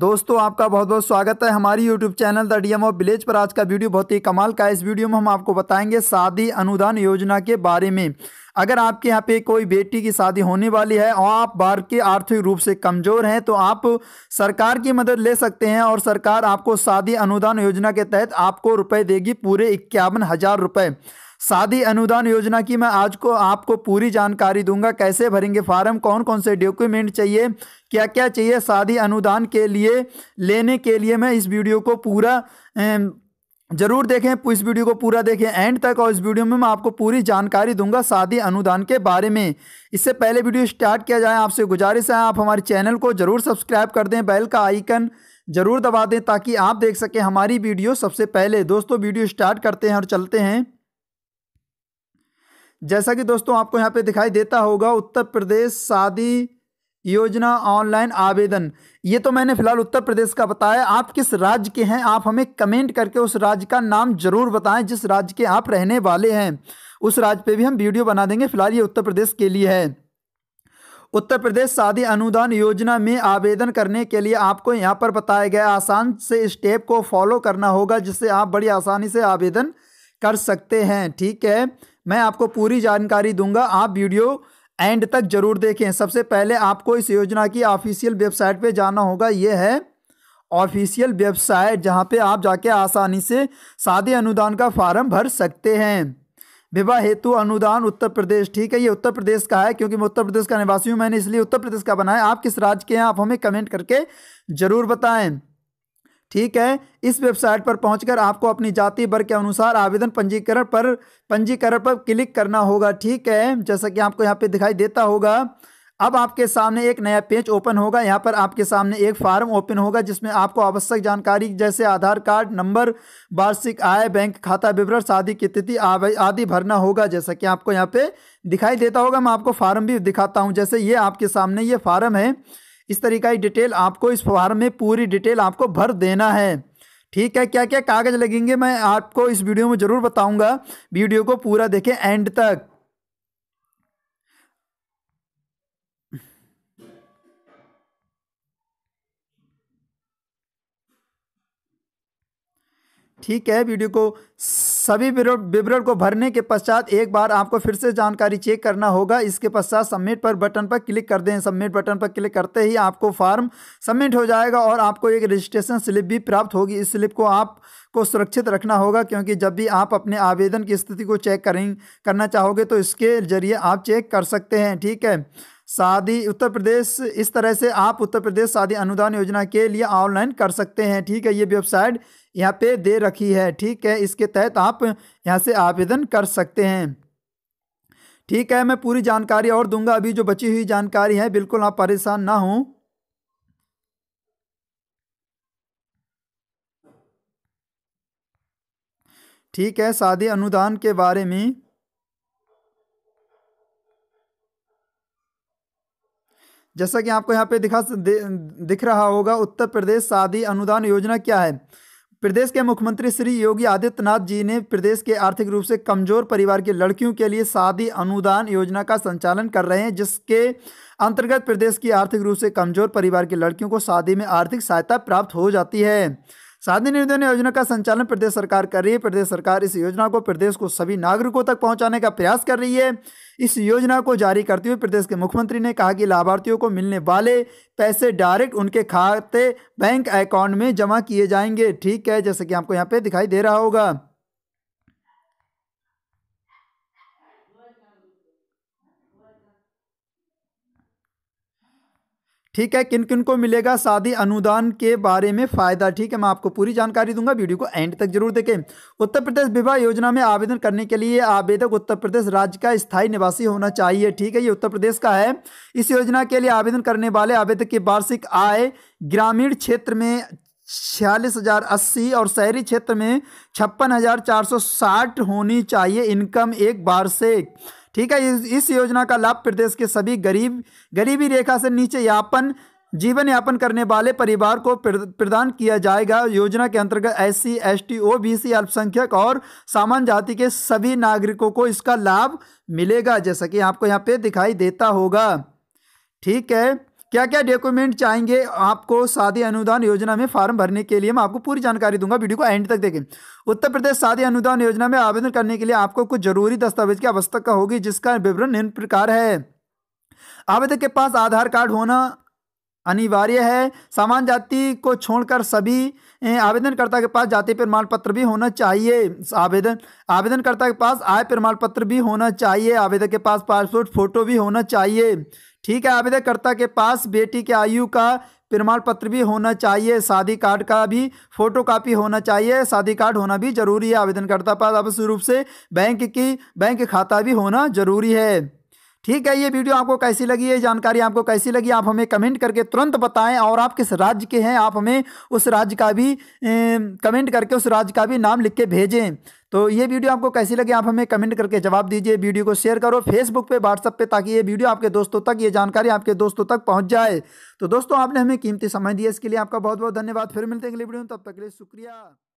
दोस्तों आपका बहुत बहुत स्वागत है हमारी YouTube channel the D M of village पर आज का वीडियो बहुत ही कमाल का है इस वीडियो में हम आपको बताएंगे शादी अनुदान योजना के बारे में अगर आपके यहाँ पे कोई बेटी की शादी होने वाली है और आप बार के आर्थिक रूप से कमज़ोर हैं तो आप सरकार की मदद ले सकते हैं और सरकार आपको शादी अनुदान योजना के तहत आपको रुपए देगी पूरे इक्यावन हज़ार रुपये शादी अनुदान योजना की मैं आज को आपको पूरी जानकारी दूंगा कैसे भरेंगे फार्म कौन कौन से डॉक्यूमेंट चाहिए क्या क्या चाहिए शादी अनुदान के लिए लेने के लिए मैं इस वीडियो को पूरा जरूर देखें इस वीडियो को पूरा देखें एंड तक और इस वीडियो में मैं आपको पूरी जानकारी दूंगा शादी अनुदान के बारे में इससे पहले वीडियो स्टार्ट किया जाए आपसे गुजारिश है आप हमारे चैनल को ज़रूर सब्सक्राइब कर दें बेल का आइकन ज़रूर दबा दें ताकि आप देख सकें हमारी वीडियो सबसे पहले दोस्तों वीडियो स्टार्ट करते हैं और चलते हैं जैसा कि दोस्तों आपको यहाँ पे दिखाई देता होगा उत्तर प्रदेश शादी योजना ऑनलाइन आवेदन ये तो मैंने फिलहाल उत्तर प्रदेश का बताया आप किस राज्य के हैं आप हमें कमेंट करके उस राज्य का नाम जरूर बताएं जिस राज्य के आप रहने वाले हैं उस राज्य पे भी हम वीडियो बना देंगे फिलहाल ये उत्तर प्रदेश के लिए है उत्तर प्रदेश शादी अनुदान योजना में आवेदन करने के लिए आपको यहाँ पर बताया गया आसान से स्टेप को फॉलो करना होगा जिससे आप बड़ी आसानी से आवेदन कर सकते हैं ठीक है मैं आपको पूरी जानकारी दूंगा आप वीडियो एंड तक जरूर देखें सबसे पहले आपको इस योजना की ऑफिशियल वेबसाइट पे जाना होगा ये है ऑफिशियल वेबसाइट जहाँ पे आप जाके आसानी से शादी अनुदान का फार्म भर सकते हैं विवाह हेतु अनुदान उत्तर प्रदेश ठीक है ये उत्तर प्रदेश का है क्योंकि मैं उत्तर प्रदेश का निवासी हूँ मैंने इसलिए उत्तर प्रदेश का बनाया आप किस राज्य के हैं आप हमें कमेंट करके ज़रूर बताएँ ठीक है इस वेबसाइट पर पहुंचकर आपको अपनी जाति वर्ग के अनुसार आवेदन पंजीकरण पर पंजीकरण पर क्लिक करना होगा ठीक है जैसा कि आपको यहाँ पे दिखाई देता होगा अब आपके सामने एक नया पेज ओपन होगा यहाँ पर आपके सामने एक फार्म ओपन होगा जिसमें आपको आवश्यक जानकारी जैसे आधार कार्ड नंबर वार्षिक आय बैंक खाता विवरण शादी की तिथि आदि भरना होगा जैसा कि आपको यहाँ पे दिखाई देता होगा मैं आपको फार्म भी दिखाता हूँ जैसे ये आपके सामने ये फार्म है इस तरीका की डिटेल आपको इस फॉर्म में पूरी डिटेल आपको भर देना है ठीक है क्या क्या कागज़ लगेंगे मैं आपको इस वीडियो में ज़रूर बताऊंगा वीडियो को पूरा देखें एंड तक ठीक है वीडियो को सभी विवरण को भरने के पश्चात एक बार आपको फिर से जानकारी चेक करना होगा इसके पश्चात सबमिट पर बटन पर क्लिक कर दें सबमिट बटन पर क्लिक करते ही आपको फॉर्म सबमिट हो जाएगा और आपको एक रजिस्ट्रेशन स्लिप भी प्राप्त होगी इस स्लिप को आप को सुरक्षित रखना होगा क्योंकि जब भी आप अपने आवेदन की स्थिति को चेक करें करना चाहोगे तो इसके ज़रिए आप चेक कर सकते हैं ठीक है शादी उत्तर प्रदेश इस तरह से आप उत्तर प्रदेश शादी अनुदान योजना के लिए ऑनलाइन कर सकते हैं ठीक है ये वेबसाइट यहाँ पे दे रखी है ठीक है इसके तहत आप यहाँ से आवेदन कर सकते हैं ठीक है मैं पूरी जानकारी और दूंगा अभी जो बची हुई जानकारी है बिल्कुल आप परेशान ना हों ठीक है शादी अनुदान के बारे में जैसा कि आपको यहाँ पे दिखा दिख रहा होगा उत्तर प्रदेश शादी अनुदान योजना क्या है प्रदेश के मुख्यमंत्री श्री योगी आदित्यनाथ जी ने प्रदेश के आर्थिक रूप से कमजोर परिवार की लड़कियों के लिए शादी अनुदान योजना का संचालन कर रहे हैं जिसके अंतर्गत प्रदेश की आर्थिक रूप से कमजोर परिवार की लड़कियों को शादी में आर्थिक सहायता प्राप्त हो जाती है शादी निर्धन योजना का संचालन प्रदेश सरकार कर रही है प्रदेश सरकार इस योजना को प्रदेश को सभी नागरिकों तक पहुंचाने का प्रयास कर रही है इस योजना को जारी करते हुए प्रदेश के मुख्यमंत्री ने कहा कि लाभार्थियों को मिलने वाले पैसे डायरेक्ट उनके खाते बैंक अकाउंट में जमा किए जाएंगे ठीक है जैसे कि आपको यहाँ पे दिखाई दे रहा होगा ठीक है किन किन को मिलेगा शादी अनुदान के बारे में फ़ायदा ठीक है मैं आपको पूरी जानकारी दूंगा वीडियो को एंड तक जरूर देखें उत्तर प्रदेश विवाह योजना में आवेदन करने के लिए आवेदक उत्तर प्रदेश राज्य का स्थायी निवासी होना चाहिए ठीक है ये उत्तर प्रदेश का है इस योजना के लिए आवेदन करने वाले आवेदक की वार्षिक आय ग्रामीण क्षेत्र में छियालीस हजार अस्सी और शहरी क्षेत्र में छप्पन हजार चार सौ साठ होनी चाहिए इनकम एक बार से ठीक है इस योजना का लाभ प्रदेश के सभी गरीब गरीबी रेखा से नीचे यापन जीवन यापन करने वाले परिवार को प्रदान किया जाएगा योजना के अंतर्गत S C S T O B C अल्पसंख्यक और सामान्य जाति के सभी नागरिकों को इसका लाभ मिलेगा जैसा कि आपको यहाँ पे दिखाई देता होगा ठीक है क्या क्या डॉक्यूमेंट चाहेंगे आपको शादी अनुदान योजना में फॉर्म भरने के लिए मैं आपको पूरी जानकारी दूंगा वीडियो को एंड तक देखें उत्तर प्रदेश शादी अनुदान योजना में आवेदन करने के लिए आपको कुछ जरूरी दस्तावेज की आवश्यकता होगी जिसका विवरण निम्न प्रकार है आवेदक के पास आधार कार्ड होना अनिवार्य है सामान्य जाति को छोड़कर सभी आवेदनकर्ता के पास जाति प्रमाण पत्र भी होना चाहिए आवेदन आवेदनकर्ता के पास आय प्रमाण पत्र भी होना चाहिए आवेदक के पास पासपोर्ट फोटो भी होना चाहिए ठीक है आवेदनकर्ता के पास बेटी के आयु का प्रमाण पत्र भी होना चाहिए शादी कार्ड का भी फोटो कापी होना चाहिए शादी कार्ड होना भी जरूरी है आवेदनकर्ता पास आवश्यक रूप से बैंक की बैंक खाता भी होना जरूरी है ठीक है ये वीडियो आपको कैसी लगी है जानकारी आपको कैसी लगी आप हमें कमेंट करके तुरंत बताएं और आप किस राज्य के हैं आप हमें उस राज्य का भी ए, कमेंट करके उस राज्य का भी नाम लिख के भेजें तो ये वीडियो आपको कैसी लगी आप हमें कमेंट करके जवाब दीजिए वीडियो को शेयर करो फेसबुक पे व्हाट्सअप पे ताकि ये वीडियो आपके दोस्तों तक ये जानकारी आपके दोस्तों तक पहुंच जाए तो दोस्तों आपने हमें कीमती समय दिया इसके लिए आपका बहुत बहुत धन्यवाद फिर मिलते हैं अगले वीडियो में तब तक के लिए शुक्रिया